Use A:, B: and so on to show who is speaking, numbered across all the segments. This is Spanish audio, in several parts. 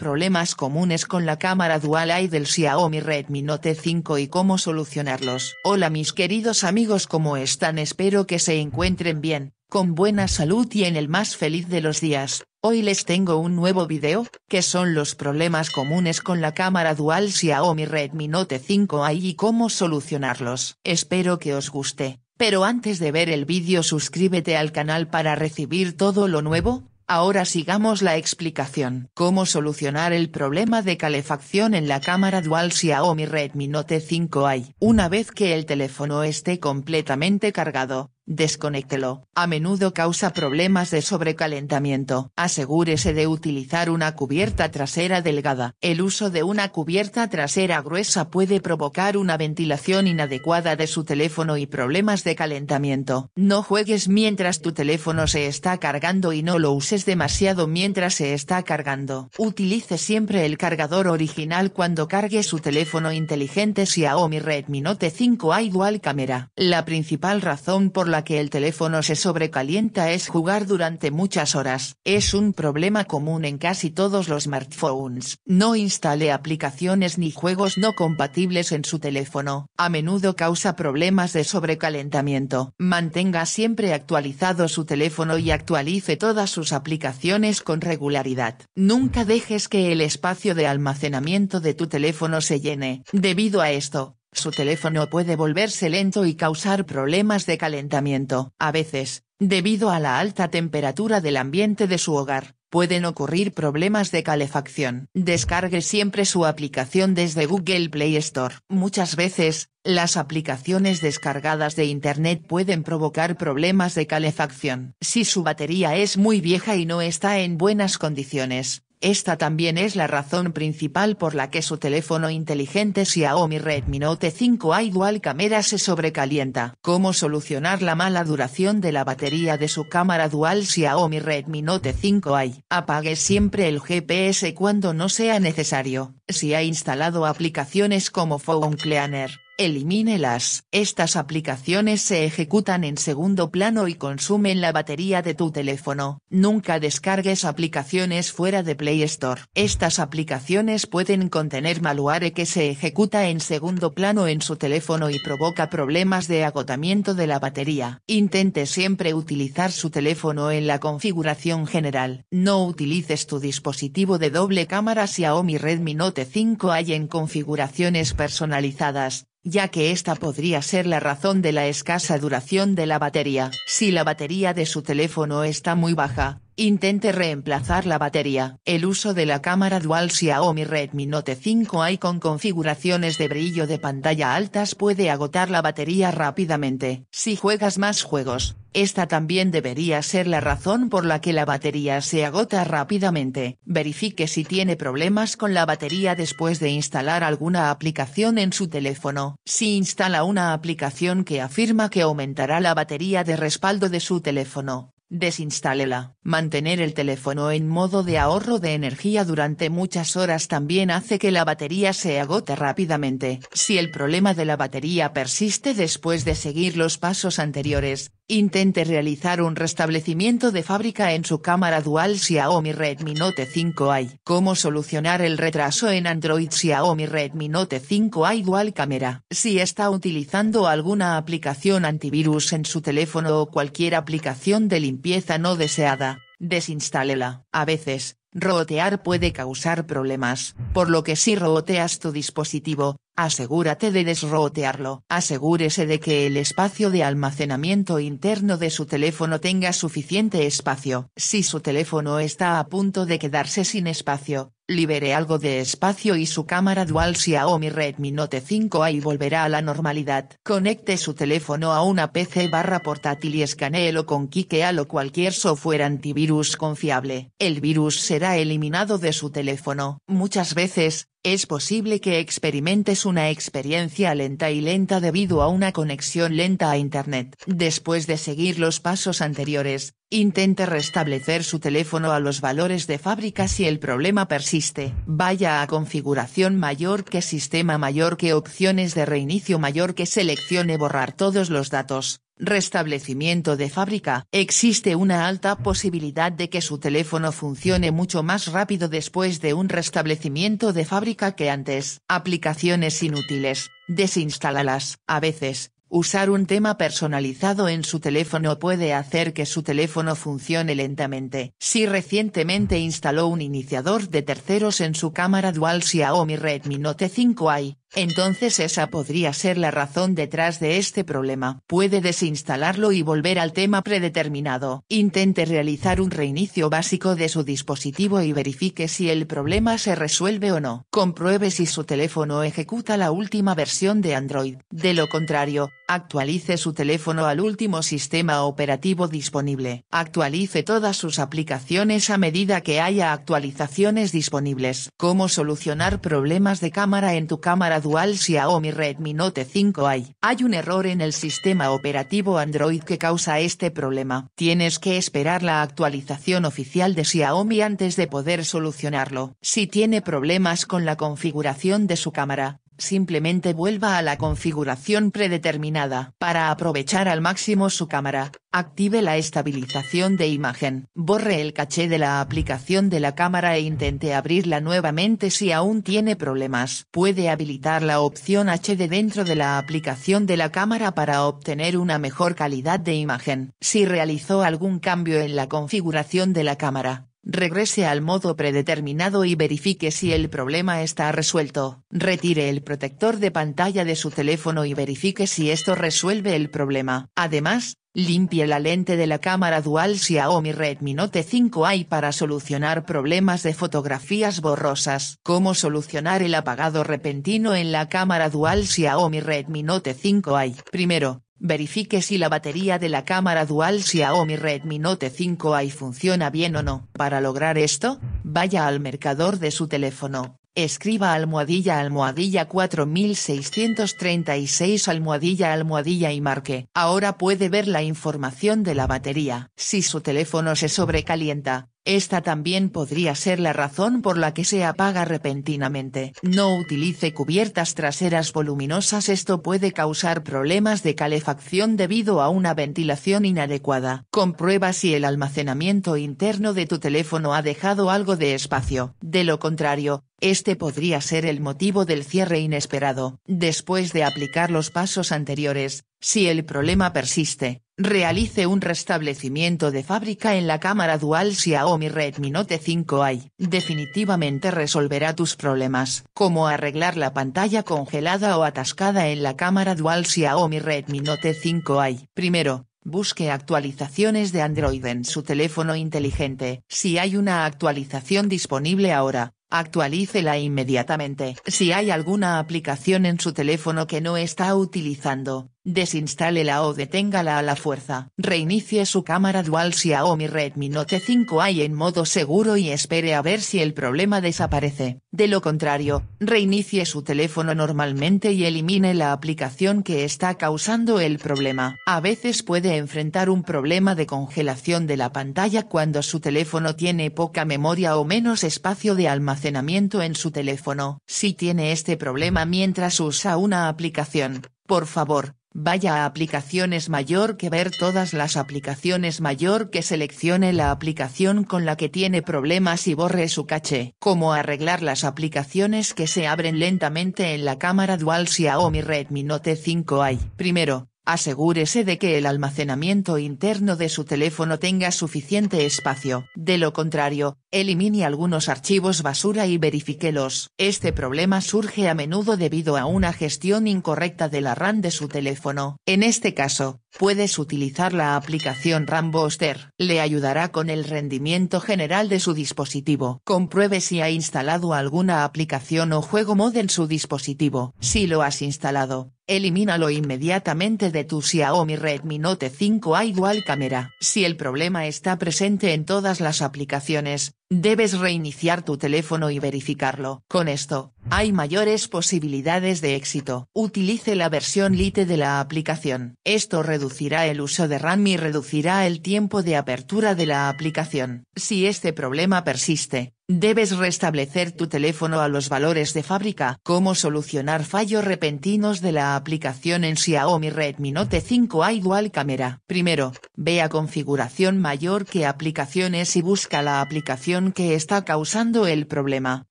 A: problemas comunes con la cámara dual AI del Xiaomi Redmi Note 5 y cómo solucionarlos. Hola mis queridos amigos ¿cómo están? Espero que se encuentren bien, con buena salud y en el más feliz de los días. Hoy les tengo un nuevo video, que son los problemas comunes con la cámara dual Xiaomi Redmi Note 5i y cómo solucionarlos. Espero que os guste. Pero antes de ver el vídeo suscríbete al canal para recibir todo lo nuevo, Ahora sigamos la explicación. ¿Cómo solucionar el problema de calefacción en la cámara dual Xiaomi Redmi Note 5i? Una vez que el teléfono esté completamente cargado, desconéctelo. A menudo causa problemas de sobrecalentamiento. Asegúrese de utilizar una cubierta trasera delgada. El uso de una cubierta trasera gruesa puede provocar una ventilación inadecuada de su teléfono y problemas de calentamiento. No juegues mientras tu teléfono se está cargando y no lo uses demasiado mientras se está cargando. Utilice siempre el cargador original cuando cargue su teléfono inteligente Xiaomi Redmi Note 5A Dual cámara La principal razón por la que el teléfono se sobrecalienta es jugar durante muchas horas. Es un problema común en casi todos los smartphones. No instale aplicaciones ni juegos no compatibles en su teléfono. A menudo causa problemas de sobrecalentamiento. Mantenga siempre actualizado su teléfono y actualice todas sus aplicaciones con regularidad. Nunca dejes que el espacio de almacenamiento de tu teléfono se llene. Debido a esto, su teléfono puede volverse lento y causar problemas de calentamiento. A veces, debido a la alta temperatura del ambiente de su hogar, pueden ocurrir problemas de calefacción. Descargue siempre su aplicación desde Google Play Store. Muchas veces, las aplicaciones descargadas de Internet pueden provocar problemas de calefacción. Si su batería es muy vieja y no está en buenas condiciones, esta también es la razón principal por la que su teléfono inteligente Xiaomi Redmi Note 5A igual cámara se sobrecalienta. ¿Cómo solucionar la mala duración de la batería de su cámara dual Xiaomi Redmi Note 5i? Apague siempre el GPS cuando no sea necesario. Si ha instalado aplicaciones como Phone Cleaner, Elimínelas. Estas aplicaciones se ejecutan en segundo plano y consumen la batería de tu teléfono. Nunca descargues aplicaciones fuera de Play Store. Estas aplicaciones pueden contener malware que se ejecuta en segundo plano en su teléfono y provoca problemas de agotamiento de la batería. Intente siempre utilizar su teléfono en la configuración general. No utilices tu dispositivo de doble cámara si AOMI Redmi Note 5 hay en configuraciones personalizadas ya que esta podría ser la razón de la escasa duración de la batería. Si la batería de su teléfono está muy baja, intente reemplazar la batería. El uso de la cámara dual Xiaomi Redmi Note 5i con configuraciones de brillo de pantalla altas puede agotar la batería rápidamente. Si juegas más juegos, esta también debería ser la razón por la que la batería se agota rápidamente. Verifique si tiene problemas con la batería después de instalar alguna aplicación en su teléfono. Si instala una aplicación que afirma que aumentará la batería de respaldo de su teléfono, Desinstálela. Mantener el teléfono en modo de ahorro de energía durante muchas horas también hace que la batería se agote rápidamente. Si el problema de la batería persiste después de seguir los pasos anteriores, intente realizar un restablecimiento de fábrica en su cámara dual Xiaomi Redmi Note 5i. ¿Cómo solucionar el retraso en Android Xiaomi Redmi Note 5i Dual cámara? Si está utilizando alguna aplicación antivirus en su teléfono o cualquier aplicación del pieza no deseada, desinstálela. A veces, rotear puede causar problemas, por lo que si roteas tu dispositivo, asegúrate de desrotearlo. Asegúrese de que el espacio de almacenamiento interno de su teléfono tenga suficiente espacio. Si su teléfono está a punto de quedarse sin espacio, libere algo de espacio y su cámara dual Xiaomi Redmi Note 5A y volverá a la normalidad. Conecte su teléfono a una PC barra portátil y escaneelo con Kikeal o cualquier software antivirus confiable. El virus será eliminado de su teléfono. Muchas veces, es posible que experimentes una experiencia lenta y lenta debido a una conexión lenta a Internet. Después de seguir los pasos anteriores, intente restablecer su teléfono a los valores de fábrica si el problema persiste. Vaya a configuración mayor que sistema mayor que opciones de reinicio mayor que seleccione borrar todos los datos restablecimiento de fábrica, existe una alta posibilidad de que su teléfono funcione mucho más rápido después de un restablecimiento de fábrica que antes. Aplicaciones inútiles, desinstálalas. A veces, Usar un tema personalizado en su teléfono puede hacer que su teléfono funcione lentamente. Si recientemente instaló un iniciador de terceros en su cámara dual Xiaomi Redmi Note 5i, entonces esa podría ser la razón detrás de este problema. Puede desinstalarlo y volver al tema predeterminado. Intente realizar un reinicio básico de su dispositivo y verifique si el problema se resuelve o no. Compruebe si su teléfono ejecuta la última versión de Android. De lo contrario, actualice su teléfono al último sistema operativo disponible. Actualice todas sus aplicaciones a medida que haya actualizaciones disponibles. ¿Cómo solucionar problemas de cámara en tu cámara dual Xiaomi Redmi Note 5i. Hay un error en el sistema operativo Android que causa este problema. Tienes que esperar la actualización oficial de Xiaomi antes de poder solucionarlo. Si tiene problemas con la configuración de su cámara, simplemente vuelva a la configuración predeterminada. Para aprovechar al máximo su cámara, active la estabilización de imagen. Borre el caché de la aplicación de la cámara e intente abrirla nuevamente si aún tiene problemas. Puede habilitar la opción HD dentro de la aplicación de la cámara para obtener una mejor calidad de imagen. Si realizó algún cambio en la configuración de la cámara, Regrese al modo predeterminado y verifique si el problema está resuelto. Retire el protector de pantalla de su teléfono y verifique si esto resuelve el problema. Además, limpie la lente de la cámara dual Xiaomi Redmi Note 5i para solucionar problemas de fotografías borrosas. ¿Cómo solucionar el apagado repentino en la cámara dual Xiaomi Redmi Note 5i? Primero, Verifique si la batería de la cámara dual Xiaomi Redmi Note 5i funciona bien o no. Para lograr esto, vaya al mercador de su teléfono, escriba almohadilla almohadilla 4636 almohadilla almohadilla y marque. Ahora puede ver la información de la batería. Si su teléfono se sobrecalienta, esta también podría ser la razón por la que se apaga repentinamente. No utilice cubiertas traseras voluminosas esto puede causar problemas de calefacción debido a una ventilación inadecuada. Comprueba si el almacenamiento interno de tu teléfono ha dejado algo de espacio. De lo contrario, este podría ser el motivo del cierre inesperado, después de aplicar los pasos anteriores, si el problema persiste, realice un restablecimiento de fábrica en la cámara dual Xiaomi Redmi Note 5i. Definitivamente resolverá tus problemas. como arreglar la pantalla congelada o atascada en la cámara dual Xiaomi Redmi Note 5i. Primero, Busque actualizaciones de Android en su teléfono inteligente. Si hay una actualización disponible ahora, Actualícela inmediatamente. Si hay alguna aplicación en su teléfono que no está utilizando, Desinstálela o deténgala a la fuerza. Reinicie su cámara dual Xiaomi Redmi Note 5i en modo seguro y espere a ver si el problema desaparece. De lo contrario, reinicie su teléfono normalmente y elimine la aplicación que está causando el problema. A veces puede enfrentar un problema de congelación de la pantalla cuando su teléfono tiene poca memoria o menos espacio de almacenamiento en su teléfono. Si tiene este problema mientras usa una aplicación, por favor, Vaya a aplicaciones mayor que ver todas las aplicaciones mayor que seleccione la aplicación con la que tiene problemas y borre su caché. Cómo arreglar las aplicaciones que se abren lentamente en la cámara dual Xiaomi Redmi Note 5i. Primero, asegúrese de que el almacenamiento interno de su teléfono tenga suficiente espacio. De lo contrario, elimine algunos archivos basura y verifíquelos. Este problema surge a menudo debido a una gestión incorrecta de la RAM de su teléfono. En este caso, puedes utilizar la aplicación Booster. Le ayudará con el rendimiento general de su dispositivo. Compruebe si ha instalado alguna aplicación o juego mod en su dispositivo. Si lo has instalado, elimínalo inmediatamente de tu Xiaomi Redmi Note 5A igual cámara. Si el problema está presente en todas las aplicaciones, Debes reiniciar tu teléfono y verificarlo. Con esto, hay mayores posibilidades de éxito. Utilice la versión Lite de la aplicación. Esto reducirá el uso de RAM y reducirá el tiempo de apertura de la aplicación. Si este problema persiste, Debes restablecer tu teléfono a los valores de fábrica. Cómo solucionar fallos repentinos de la aplicación en Xiaomi Redmi Note 5A igual cámara. Primero, ve a configuración mayor que aplicaciones y busca la aplicación que está causando el problema.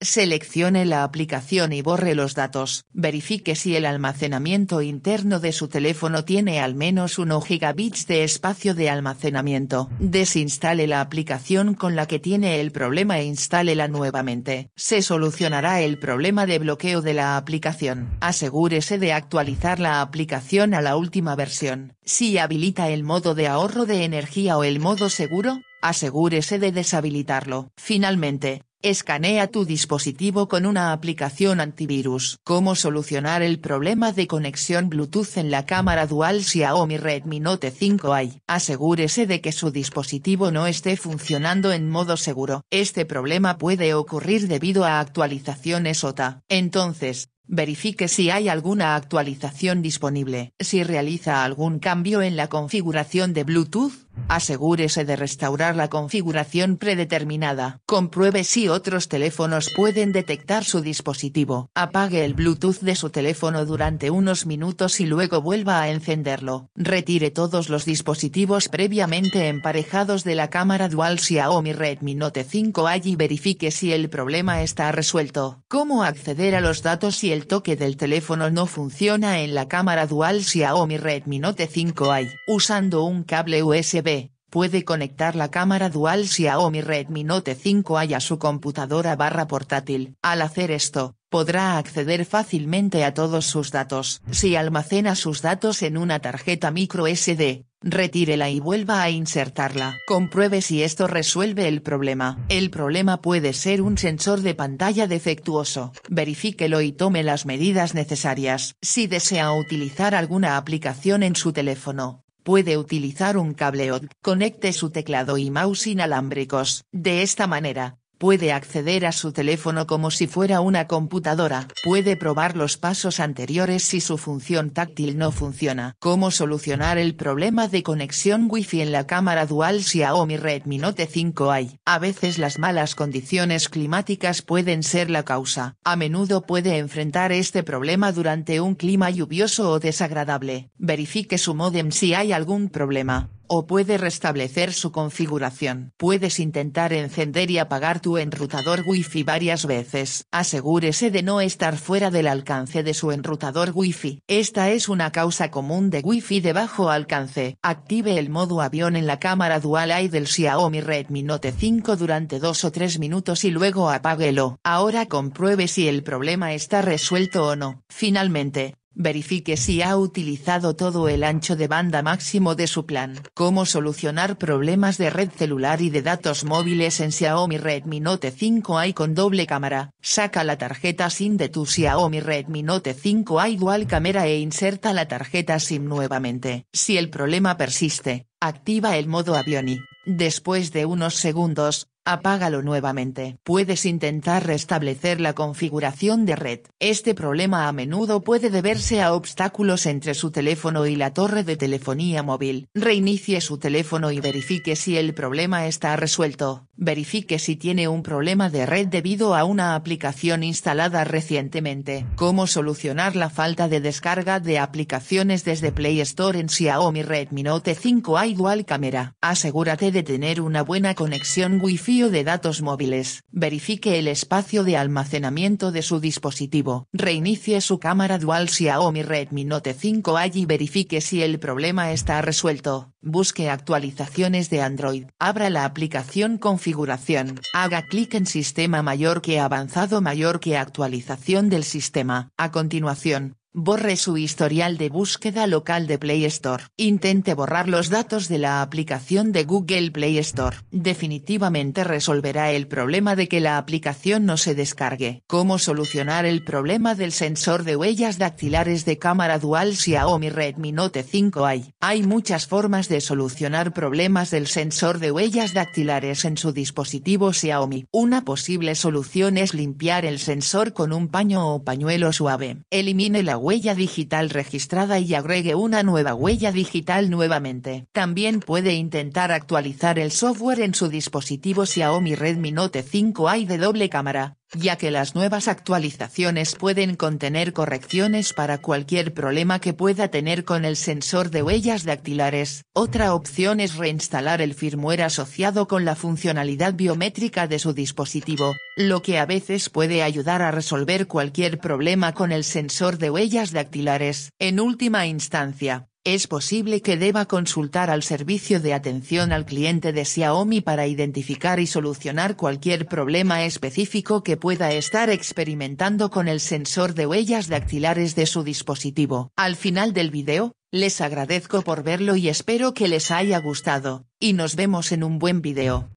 A: Seleccione la aplicación y borre los datos. Verifique si el almacenamiento interno de su teléfono tiene al menos 1 GB de espacio de almacenamiento. Desinstale la aplicación con la que tiene el problema e instale la nuevamente, se solucionará el problema de bloqueo de la aplicación. Asegúrese de actualizar la aplicación a la última versión. Si habilita el modo de ahorro de energía o el modo seguro, asegúrese de deshabilitarlo. Finalmente, Escanea tu dispositivo con una aplicación antivirus. ¿Cómo solucionar el problema de conexión Bluetooth en la cámara dual Xiaomi Redmi Note 5i? Asegúrese de que su dispositivo no esté funcionando en modo seguro. Este problema puede ocurrir debido a actualizaciones OTA. Entonces, Verifique si hay alguna actualización disponible. Si realiza algún cambio en la configuración de Bluetooth, Asegúrese de restaurar la configuración predeterminada. Compruebe si otros teléfonos pueden detectar su dispositivo. Apague el Bluetooth de su teléfono durante unos minutos y luego vuelva a encenderlo. Retire todos los dispositivos previamente emparejados de la cámara dual Xiaomi Redmi Note 5i y verifique si el problema está resuelto. ¿Cómo acceder a los datos si el toque del teléfono no funciona en la cámara dual Xiaomi Redmi Note 5i? Usando un cable USB puede conectar la cámara dual Xiaomi Redmi Note 5 a su computadora barra portátil. Al hacer esto, podrá acceder fácilmente a todos sus datos. Si almacena sus datos en una tarjeta micro SD, retírela y vuelva a insertarla. Compruebe si esto resuelve el problema. El problema puede ser un sensor de pantalla defectuoso. Verifíquelo y tome las medidas necesarias. Si desea utilizar alguna aplicación en su teléfono, Puede utilizar un cable OD. Conecte su teclado y mouse inalámbricos. De esta manera, Puede acceder a su teléfono como si fuera una computadora. Puede probar los pasos anteriores si su función táctil no funciona. ¿Cómo solucionar el problema de conexión Wi-Fi en la cámara dual Xiaomi Redmi Note 5i? A veces las malas condiciones climáticas pueden ser la causa. A menudo puede enfrentar este problema durante un clima lluvioso o desagradable. Verifique su modem si hay algún problema o puede restablecer su configuración. Puedes intentar encender y apagar tu enrutador Wi-Fi varias veces. Asegúrese de no estar fuera del alcance de su enrutador Wi-Fi. Esta es una causa común de Wi-Fi de bajo alcance. Active el modo avión en la cámara Dual Eye del Xiaomi Redmi Note 5 durante dos o tres minutos y luego apáguelo. Ahora compruebe si el problema está resuelto o no. Finalmente, Verifique si ha utilizado todo el ancho de banda máximo de su plan. Cómo solucionar problemas de red celular y de datos móviles en Xiaomi Redmi Note 5i con doble cámara. Saca la tarjeta SIM de tu Xiaomi Redmi Note 5i dual cámara e inserta la tarjeta SIM nuevamente. Si el problema persiste, activa el modo avioni. Después de unos segundos, apágalo nuevamente. Puedes intentar restablecer la configuración de red. Este problema a menudo puede deberse a obstáculos entre su teléfono y la torre de telefonía móvil. Reinicie su teléfono y verifique si el problema está resuelto. Verifique si tiene un problema de red debido a una aplicación instalada recientemente. ¿Cómo solucionar la falta de descarga de aplicaciones desde Play Store en Xiaomi Redmi Note 5A Dual Camera? Asegúrate de tener una buena conexión Wi-Fi de datos móviles, verifique el espacio de almacenamiento de su dispositivo, reinicie su cámara dual Xiaomi Redmi Note 5i y verifique si el problema está resuelto, busque actualizaciones de Android, abra la aplicación configuración, haga clic en sistema mayor que avanzado mayor que actualización del sistema, a continuación, Borre su historial de búsqueda local de Play Store. Intente borrar los datos de la aplicación de Google Play Store. Definitivamente resolverá el problema de que la aplicación no se descargue. ¿Cómo solucionar el problema del sensor de huellas dactilares de cámara dual Xiaomi Redmi Note 5i? Hay muchas formas de solucionar problemas del sensor de huellas dactilares en su dispositivo Xiaomi. Una posible solución es limpiar el sensor con un paño o pañuelo suave. Elimine la huella digital registrada y agregue una nueva huella digital nuevamente. También puede intentar actualizar el software en su dispositivo Xiaomi Redmi Note 5i de doble cámara, ya que las nuevas actualizaciones pueden contener correcciones para cualquier problema que pueda tener con el sensor de huellas dactilares. Otra opción es reinstalar el firmware asociado con la funcionalidad biométrica de su dispositivo, lo que a veces puede ayudar a resolver cualquier problema con el sensor de huellas dactilares. En última instancia, es posible que deba consultar al servicio de atención al cliente de Xiaomi para identificar y solucionar cualquier problema específico que pueda estar experimentando con el sensor de huellas dactilares de su dispositivo. Al final del video, les agradezco por verlo y espero que les haya gustado, y nos vemos en un buen video.